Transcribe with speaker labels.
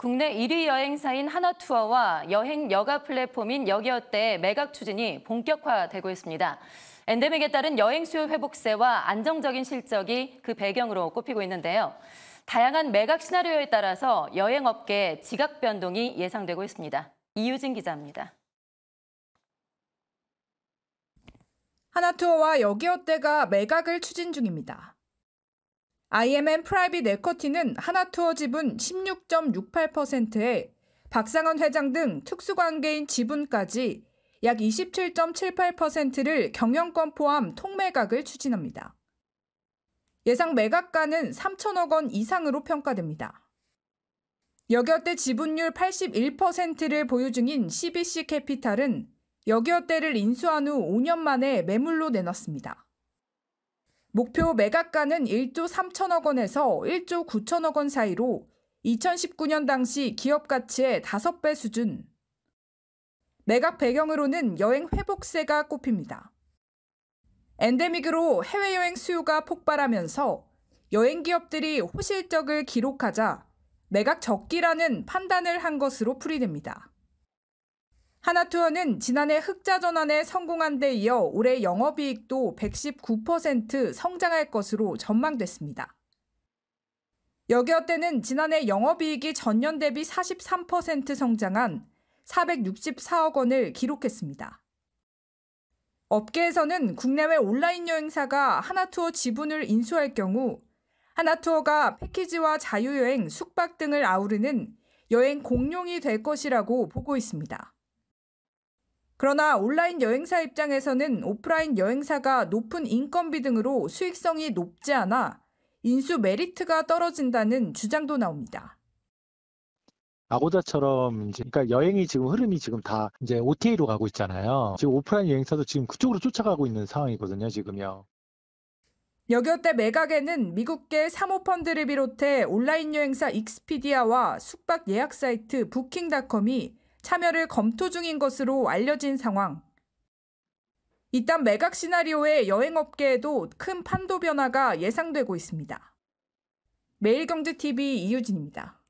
Speaker 1: 국내 1위 여행사인 하나투어와 여행 여가 플랫폼인 여기어때의 매각 추진이 본격화되고 있습니다. 엔데믹에 따른 여행 수요 회복세와 안정적인 실적이 그 배경으로 꼽히고 있는데요. 다양한 매각 시나리오에 따라서 여행업계의 지각 변동이 예상되고 있습니다. 이유진 기자입니다.
Speaker 2: 하나투어와 여기어때가 매각을 추진 중입니다. IMM 프라이빗 엘커티는 하나투어 지분 16.68%에 박상원 회장 등 특수관계인 지분까지 약 27.78%를 경영권 포함 통매각을 추진합니다. 예상 매각가는 3천억 원 이상으로 평가됩니다. 여기어때 지분율 81%를 보유 중인 CBC 캐피탈은 여기어때를 인수한 후 5년 만에 매물로 내놨습니다. 목표 매각가는 1조 3천억 원에서 1조 9천억 원 사이로 2019년 당시 기업 가치의 5배 수준. 매각 배경으로는 여행 회복세가 꼽힙니다. 엔데믹으로 해외여행 수요가 폭발하면서 여행 기업들이 호실적을 기록하자 매각 적기라는 판단을 한 것으로 풀이됩니다. 하나투어는 지난해 흑자 전환에 성공한 데 이어 올해 영업이익도 119% 성장할 것으로 전망됐습니다. 여기어때는 지난해 영업이익이 전년 대비 43% 성장한 464억 원을 기록했습니다. 업계에서는 국내외 온라인 여행사가 하나투어 지분을 인수할 경우 하나투어가 패키지와 자유여행, 숙박 등을 아우르는 여행 공룡이 될 것이라고 보고 있습니다. 그러나 온라인 여행사 입장에서는 오프라인 여행사가 높은 인건비 등으로 수익성이 높지 않아 인수 메리트가 떨어진다는 주장도 나옵니다.
Speaker 3: 아고다처럼 이제 그러니까 여행이 지금 흐름이 지금 다 이제 OTA로 가고 있잖아요. 지금 오프라인 여행사도 지금 그쪽으로 쫓아가고 있는 상황이거든요, 지금요. 여교때
Speaker 2: 매각에는 미국계 사모펀드를 비롯해 온라인 여행사 익스피디아와 숙박 예약 사이트 부킹닷컴이 참여를 검토 중인 것으로 알려진 상황. 이딴 매각 시나리오의 여행업계에도 큰 판도 변화가 예상되고 있습니다. 매일경제TV 이유진입니다.